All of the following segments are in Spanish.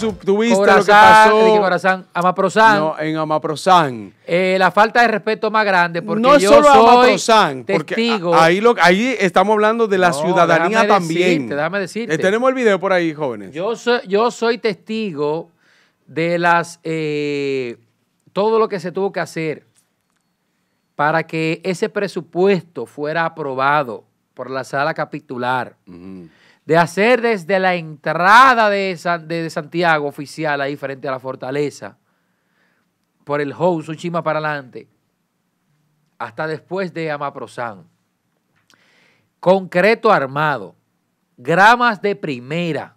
Tú, tú viste lo que Corazán, No, en eh, la falta de respeto más grande porque no yo solo soy ahí, lo, ahí estamos hablando de la ciudadanía también. déjame decirte. Eh, tenemos el video por ahí, jóvenes. Yo soy, yo soy testigo de las eh, todo lo que se tuvo que hacer para que ese presupuesto fuera aprobado por la sala capitular de hacer desde la entrada de, de, Santiago oficial ahí frente a la fortaleza, por el house, chima para adelante, hasta después de Amaprosán. Concreto armado, gramas de primera,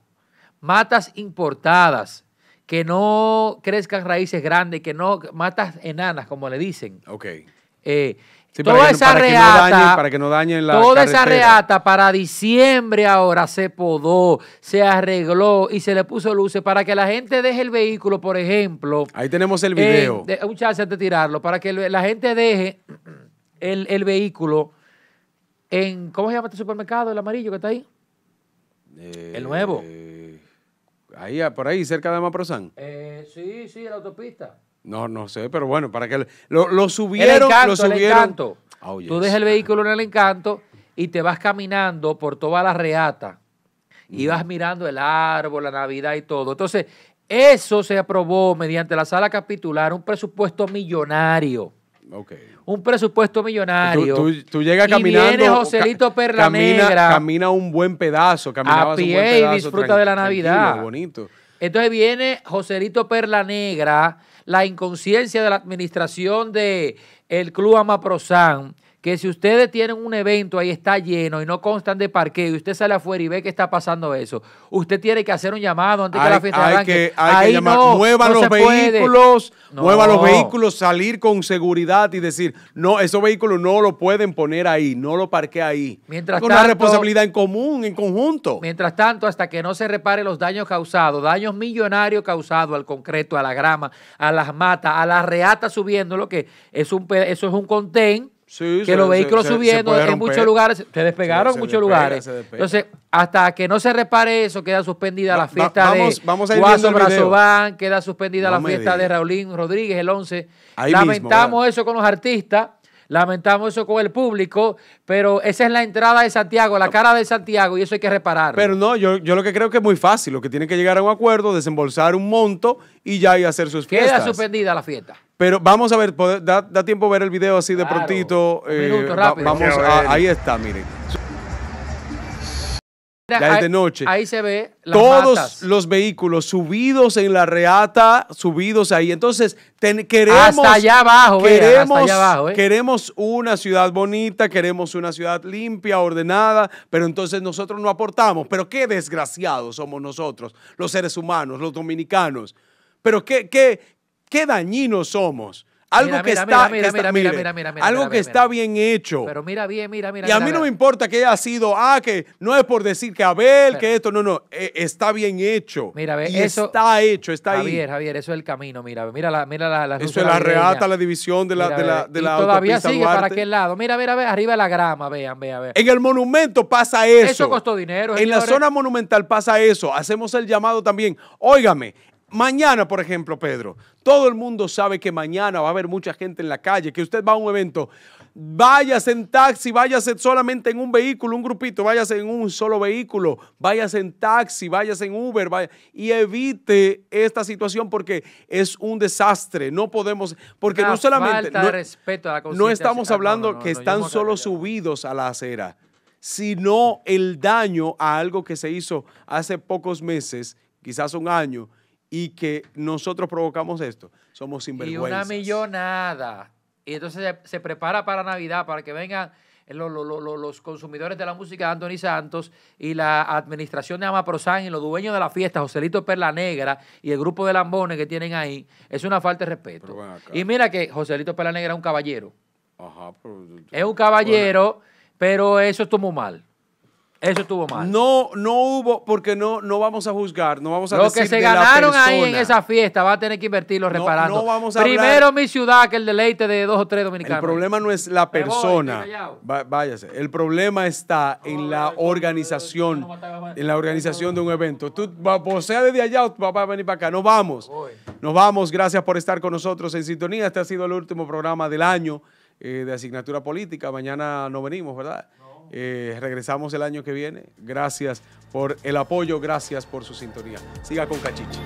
matas importadas, que no crezcan raíces grandes, que no, matas enanas, como le dicen. Okay eh, toda esa reata, para que no dañen la toda esa reata para diciembre ahora se podó, se arregló y se le puso luces para que la gente deje el vehículo, por ejemplo. Ahí tenemos el eh, video. Eh, un chance de tirarlo, para que la gente deje el, vehículo en, ¿cómo se llama este supermercado? El amarillo que está ahí. Eh, el nuevo. Ahí, por ahí, cerca de Maprosan Eh, sí, sí, la autopista. No, no sé, pero bueno, para que lo, lo subieron, el lo subieron. Ah, tú dejas el vehículo en el encanto y te vas caminando por toda la reata y vas mirando el árbol, la Navidad y todo. Entonces, eso se aprobó mediante la sala capitular, un presupuesto millonario. Un presupuesto millonario. Tú, llegas caminando. Y viene Joselito camina, un buen pedazo. Caminabas un buen pedazo, y disfruta de la Navidad. Bonito. Entonces viene Joselito Perla Negra, la inconsciencia de la administración del el Club Amaprosan que si ustedes tienen un evento ahí está lleno y no constan de parqueo y usted sale afuera y ve que está pasando eso, usted tiene que hacer un llamado antes hay, que la fiesta hay hay que llamar, mueva los vehículos, los vehículos, salir con seguridad y decir, no, esos vehículos no lo pueden poner ahí, no lo parque ahí. Mientras es una responsabilidad en común, en conjunto. Mientras tanto, hasta que no se repare los daños causados, daños millonarios causados al concreto, a la grama, a las matas, a las reata subiendo, lo que es un, eso es un contén que los vehículos subiendo en muchos lugares, se despegaron en muchos lugares. Entonces, hasta que no se repare eso, queda suspendida la fiesta vamos, de vamos a ir queda suspendida la fiesta de Raulín Rodríguez el 11. Lamentamos eso con los artistas. Lamentamos eso con el público, pero esa es la entrada de Santiago, la cara de Santiago, y eso hay que reparar. Pero no, yo, yo lo que creo que es muy fácil, lo que tienen que llegar a un acuerdo, desembolsar un monto y ya ir a hacer sus fiestas. Queda suspendida la fiesta. Pero vamos a ver, da, da, tiempo ver el video así de prontito. Eh, vamos ahí está, miren. es de noche. Ahí se ve las todos los vehículos subidos en la reata, subidos ahí. Entonces, queremos hasta allá abajo, queremos, hasta allá abajo, ¿eh? queremos una ciudad bonita, queremos una ciudad limpia, ordenada, pero entonces nosotros no aportamos. Pero qué desgraciados somos nosotros, los seres humanos, los dominicanos. Pero qué, qué, qué dañinos somos. Algo que está bien hecho. Pero mira bien, mira, mira. Y a mí no me importa que haya sido, ah, que no es por decir que Abel, que esto, no, no, e, está bien hecho. Mira, ve, eso, está hecho, está ahí. Javier, Javier, eso es el camino, mira, mira la, mira la, Eso es la reata, la división de la, de la, Todavía sigue para aquel lado. Mira, mira, ve, arriba la grama, vean, vean, vean. En el monumento pasa eso. Eso costó dinero. En la zona monumental pasa eso. Hacemos el llamado también. Óigame, Mañana, por ejemplo, Pedro, todo el mundo sabe que mañana va a haber mucha gente en la calle, que usted va a un evento. Váyase en taxi, váyase solamente en un vehículo, un grupito, váyase en un solo vehículo, váyase en taxi, váyase en Uber vaya, y evite esta situación porque es un desastre. No podemos, porque no solamente. no, a la no estamos hablando que están solo subidos a la acera, sino el daño a algo que se hizo hace pocos meses, quizás un año, y que nosotros provocamos esto. Somos sinvergüenzas. Y una millonada. Y entonces se, prepara para Navidad, para que vengan los, consumidores de la música de Anthony Santos y la administración de Amaprosán y los dueños de la fiesta, Joselito Perla Negra y el grupo de lambones que tienen ahí. Es una falta de respeto. Y mira que Joselito Perla Negra es un caballero. Es un caballero, pero eso estuvo mal. Eso estuvo mal. No, no hubo, porque no, no vamos a juzgar, no vamos a Lo que se ganaron ahí en esa fiesta va a tener que invertirlo reparando. No, vamos a Primero mi ciudad que el deleite de dos o tres dominicanos. El problema no es la persona. váyase. El problema está en la organización, en la organización de un evento. Tú, o sea, desde allá papá a venir para acá. Nos vamos. Nos vamos. Gracias por estar con nosotros en sintonía. Este ha sido el último programa del año de asignatura política. Mañana no venimos, ¿verdad? No. Eh, regresamos el año que viene. Gracias por el apoyo, gracias por su sintonía. Siga con Cachiche.